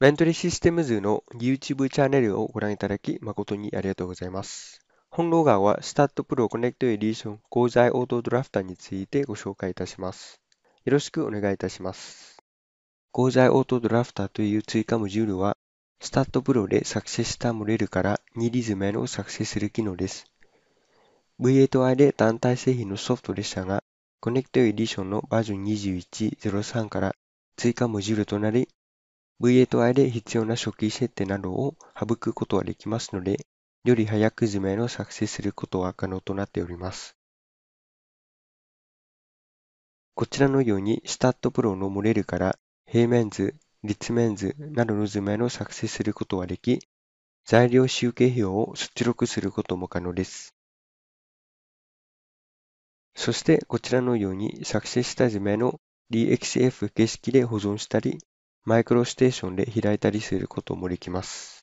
メントリシステムズの YouTube チャンネルをご覧いただき誠にありがとうございます。本動画は Stat Pro Connect Edition 合材オートドラフターについてご紹介いたします。よろしくお願いいたします。合材オートドラフターという追加モジュールは Stat Pro で作成したモデルから2リズムのを作成する機能です。V8i で単体製品のソフトでしたが、Connect Edition のバージョン21.03から追加モジュールとなり v 8 I で必要な初期設定などを省くことはできますので、より早く図面を作成することは可能となっております。こちらのように、スタッドプロのモデルから平面図、立面図などの図面を作成することはでき、材料集計表を出力することも可能です。そしてこちらのように作成した図面を DXF 形式で保存したり、マイクロステーションで開いたりすることもできます